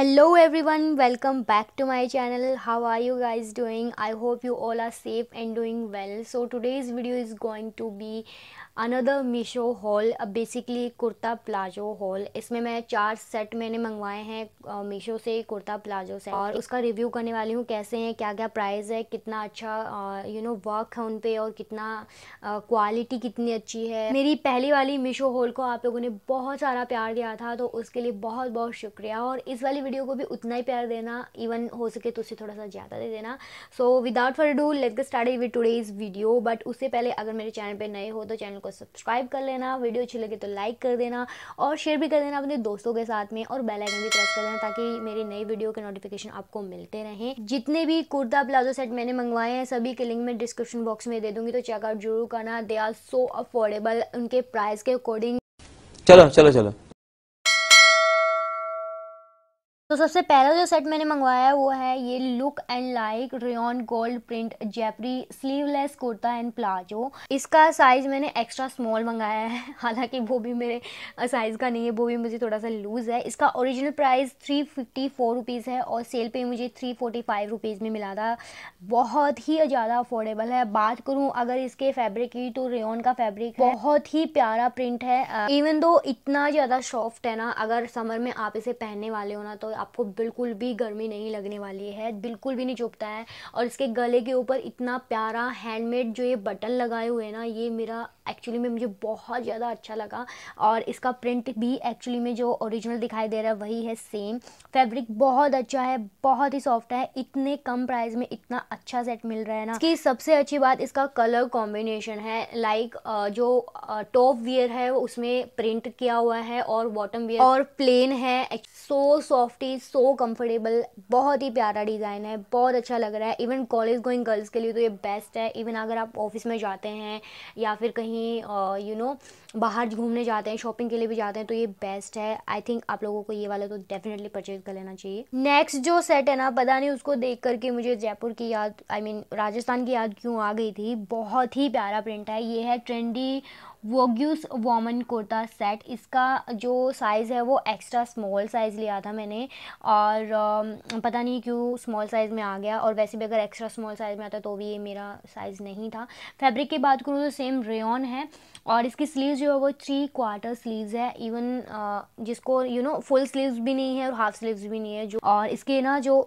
every everyone welcome back to my channel how are you guys doing I hope you all are safe and doing well so today's video is going to be another Meesho haul basically kurta palazzo haul इसमें मैं चार set मैंने मंगवाए हैं मीशो से kurta palazzo से और उसका रिव्यू करने वाली हूँ कैसे हैं क्या क्या प्राइस है कितना अच्छा यू नो वर्क है उन पर और कितना क्वालिटी कितनी अच्छी है मेरी पहली वाली मीशो हॉल को आप लोगों ने बहुत सारा प्यार दिया था तो उसके लिए बहुत बहुत शुक्रिया और इस वाली वीडियो को भी उतना ही प्यार देना इवन हो सके तो उसे थोड़ा सा ज़्यादा दे देना so without further ado let's get start with today's video but उससे पहले अगर मेरे चैनल पर नए हो तो चैनल को सब्सक्राइब कर लेना वीडियो अच्छी लगे तो लाइक कर देना और शेयर भी कर देना अपने दोस्तों के साथ में और बेल आइकन भी प्रेस कर देना ताकि मेरी नई वीडियो के नोटिफिकेशन आपको मिलते रहें जितने भी कुर्ता प्लाजो सेट मैंने मंगवाए हैं सभी के लिंक मैं डिस्क्रिप्शन बॉक्स में दे दूंगी तो चेकआउट जरूर करना दे आर सो अफोर्डेबल उनके प्राइस के अकॉर्डिंग चलो चलो चलो तो सबसे पहला जो सेट मैंने मंगवाया है वो है ये look and like rayon gold print Jaipuri sleeveless kurta and palazzo इसका साइज़ मैंने एक्स्ट्रा स्मॉल मंगाया है हालांकि वो भी मेरे साइज़ का नहीं है वो भी मुझे थोड़ा सा लूज़ है इसका original price three fifty four rupees है और सेल पे मुझे थ्री फोर्टी फाइव रुपीज़ में मिला था बहुत ही ज़्यादा अफोर्डेबल है बात करूँ अगर इसके फैब्रिक की तो रेन का फैब्रिक बहुत ही प्यारा प्रिंट है इवन दो इतना ज़्यादा सॉफ्ट है ना अगर समर में आप इसे पहनने वाले हो ना तो आपको बिल्कुल भी गर्मी नहीं लगने वाली है बिल्कुल भी नहीं चुभता है और इसके गले के ऊपर इतना प्यारा हैंडमेड जो ये बटन लगाए हुए हैं ना ये मेरा एक्चुअली में मुझे बहुत ज़्यादा अच्छा लगा और इसका प्रिंट भी एक्चुअली में जो ओरिजिनल दिखाई दे रहा है वही है सेम फैब्रिक बहुत अच्छा है बहुत ही सॉफ्ट है इतने कम प्राइस में इतना अच्छा सेट मिल रहा है ना कि सबसे अच्छी बात इसका कलर कॉम्बिनेशन है लाइक जो टॉप वियर है उसमें प्रिंट किया हुआ है और बॉटम वियर और प्लेन है so soft is so comfortable बहुत ही प्यारा डिज़ाइन है बहुत अच्छा लग रहा है इवन कॉलेज गोइंग गर्ल्स के लिए तो ये बेस्ट है इवन अगर आप ऑफिस में जाते हैं या फिर कहीं यू नो बाहर घूमने जाते हैं शॉपिंग के लिए भी जाते हैं तो ये बेस्ट है आई थिंक आप लोगों को ये वाला तो डेफिनेटली परचेज कर लेना चाहिए नेक्स्ट जो सेट है ना पता नहीं उसको देख करके मुझे जयपुर की याद आई I मीन mean, राजस्थान की याद क्यों आ गई थी बहुत ही प्यारा प्रिंट है ये है trendy voguish women kurta set इसका जो साइज़ है वो एक्स्ट्रा स्मॉल साइज़ लिया था मैंने और पता नहीं क्यों स्मॉल साइज़ में आ गया और वैसे भी अगर एक्स्ट्रा स्मॉल साइज़ में आता तो भी ये मेरा साइज़ नहीं था फैब्रिक की बात करूँ तो सेम रेन है और इसकी स्लीव जो है वो थ्री क्वार्टर स्लीव्स है इवन जिसको यू नो फुल स्लीव्स भी नहीं है और हाफ स्लीव्स भी नहीं है जो और इसके ना जो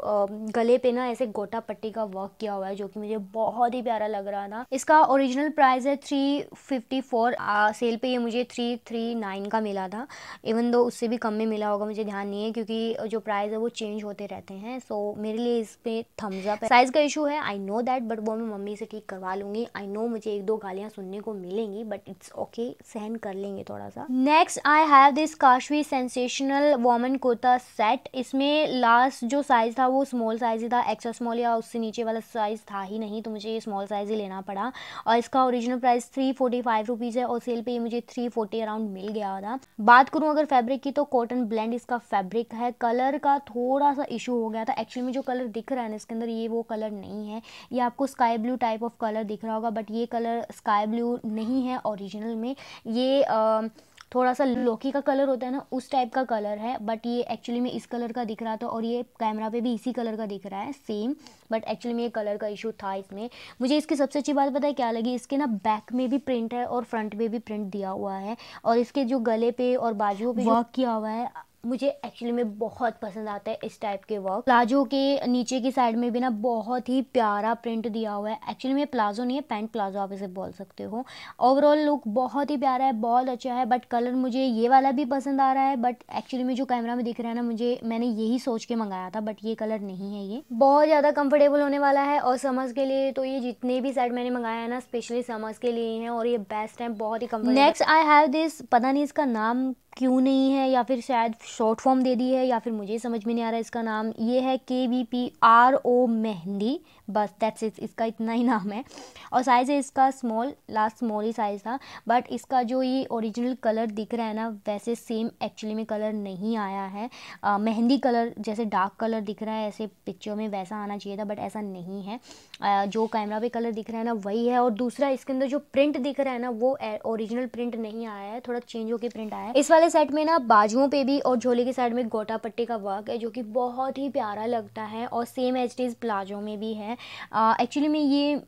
गले पे ना ऐसे गोटा पट्टी का वर्क किया हुआ है जो कि मुझे बहुत ही प्यारा लग रहा था इसका ओरिजिनल प्राइस है three fifty four uh, sale पे ये मुझे थ्री थ्री नाइन का मिला था इवन दो उससे भी कम में मिला होगा मुझे ध्यान नहीं है क्योंकि जो प्राइस है वो चेंज होते रहते हैं सो so, मेरे लिए इस पर थम्स अप साइज़ का इशू है आई नो दैट बट वो मैं मम्मी से ठीक करवा लूंगी आई नो मुझे एक दो गालियाँ सुनने को मिलेंगी बट इट्स ओके सहन कर लेंगे थोड़ा सा next I have this Kashvi sensational women kurta set इसमें लास्ट जो साइज़ था वो स्मॉल साइज़ ही था एक्स्ट्रा स्मॉल या उससे नीचे वाला साइज़ था ही नहीं तो मुझे ये स्मॉल साइज़ ही लेना पड़ा और इसका original price three forty five rupees है और सेल पे ये मुझे 340 अराउंड मिल गया था बात करूँ अगर फैब्रिक की तो कॉटन ब्लेंड इसका फैब्रिक है कलर का थोड़ा सा इशू हो गया था एक्चुअली में जो कलर दिख रहा है ना इसके अंदर ये वो कलर नहीं है ये आपको sky blue type of colour दिख रहा होगा बट ये कलर स्काई ब्लू नहीं है ओरिजिनल में ये आ, थोड़ा सा लौकी का कलर होता है ना उस टाइप का कलर है बट ये एक्चुअली में इस कलर का दिख रहा था और ये कैमरा पे भी इसी कलर का दिख रहा है सेम बट एक्चुअली में ये कलर का इशू था इसमें मुझे इसकी सबसे अच्छी बात पता है क्या लगी इसके ना बैक में भी प्रिंट है और फ्रंट में भी प्रिंट दिया हुआ है और इसके जो गले पे और बाजुओं पर वर्क किया हुआ है मुझे एक्चुअली में बहुत पसंद आता है इस टाइप के वर्क प्लाजो के नीचे की साइड में भी ना बहुत ही प्यारा प्रिंट दिया हुआ है एक्चुअली में प्लाजो नहीं है पैंट प्लाजो आप इसे बोल सकते हो ओवरऑल लुक बहुत ही प्यारा है बहुत अच्छा है बट कलर मुझे ये वाला भी पसंद आ रहा है बट एक्चुअली में जो कैमरा में दिख रहा है ना मुझे मैंने यही सोच के मंगाया था बट ये कलर नहीं है ये बहुत ज़्यादा कम्फर्टेबल होने वाला है और समर्स के लिए तो ये जितने भी सेट मैंने मंगाया है ना स्पेशली समर्स के लिए हैं और ये बेस्ट है बहुत ही comfortable next I have this पता नहीं इसका नाम क्यों नहीं है या फिर शायद शॉर्ट फॉर्म दे दी है या फिर मुझे समझ में नहीं आ रहा इसका नाम ये है K V P R O mehndi बस दैट्स इट इसका इतना ही नाम है और साइज़ है इसका स्मॉल लास्ट स्मॉल ही साइज़ था बट इसका जो ये ओरिजिनल कलर दिख रहा है ना वैसे सेम एक्चुअली में कलर नहीं आया है आ, मेहंदी कलर जैसे डार्क कलर दिख रहा है ऐसे पिक्चर में वैसा आना चाहिए था बट ऐसा नहीं है आ, जो कैमरा पे कलर दिख रहा है ना वही है और दूसरा इसके अंदर जो प्रिंट दिख रहा है ना वो ओरिजिनल प्रिंट नहीं आया है थोड़ा चेंज होकर प्रिंट आया है इस वाले सेट में ना बाजुओं पर भी और झोले के साइड में गोटा पट्टी का वर्क है जो कि बहुत ही प्यारा लगता है और सेम एज इज़ प्लाजो में भी है एक्चुअली uh, में ये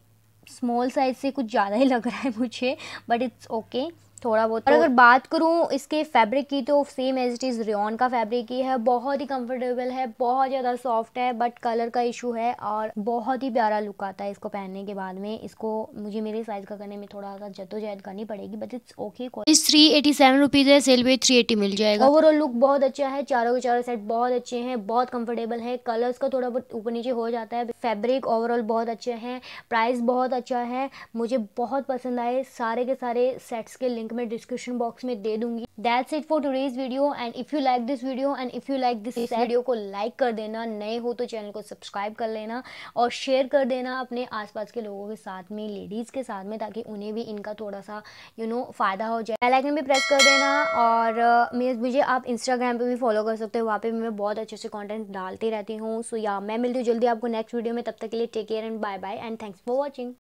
स्मॉल साइज़ से कुछ ज़्यादा ही लग रहा है मुझे बट इट्स ओके थोड़ा बहुत और तो अगर बात करूँ इसके फैब्रिक की तो same as it is rayon का फैब्रिक ही है बहुत ही कंफर्टेबल है बहुत ज़्यादा सॉफ्ट है बट कलर का इशू है और बहुत ही प्यारा लुक आता है इसको पहनने के बाद में इसको मुझे मेरे साइज़ का करने में थोड़ा सा जद्दोजहद करनी पड़ेगी बट इट्स ओके इस थ्री एटी सेवन रुपीज़ है सेल पे थ्री एटी मिल जाएगा ओवरऑल लुक बहुत अच्छा है चारों के चारों सेट बहुत अच्छे हैं बहुत कंफर्टेबल है कलर्स का थोड़ा बहुत ऊपर नीचे हो जाता है फैब्रिक ओवरऑल बहुत अच्छे हैं प्राइस बहुत अच्छा है मुझे बहुत पसंद आए सारे के सारे सेट्स के लिंक मैं डिस्क्रिप्शन बॉक्स में दे दूंगी that's it for today's video and if you like this video and if you like this video को लाइक कर देना नए हो तो चैनल को सब्सक्राइब कर लेना और शेयर कर देना अपने आसपास के लोगों के साथ में लेडीज़ के साथ में ताकि उन्हें भी इनका थोड़ा सा यू नो फ़ायदा हो जाए बेलाइकन भी प्रेस कर देना और uh, मुझे आप इंस्टाग्राम पर भी फॉलो कर सकते हो वहाँ पर मैं बहुत अच्छे से कॉन्टेंट डालती रहती हूँ सो या मैं मिलती हूँ जल्दी आपको नेक्स्ट वीडियो में तब तक के लिए take care and bye bye and thanks for watching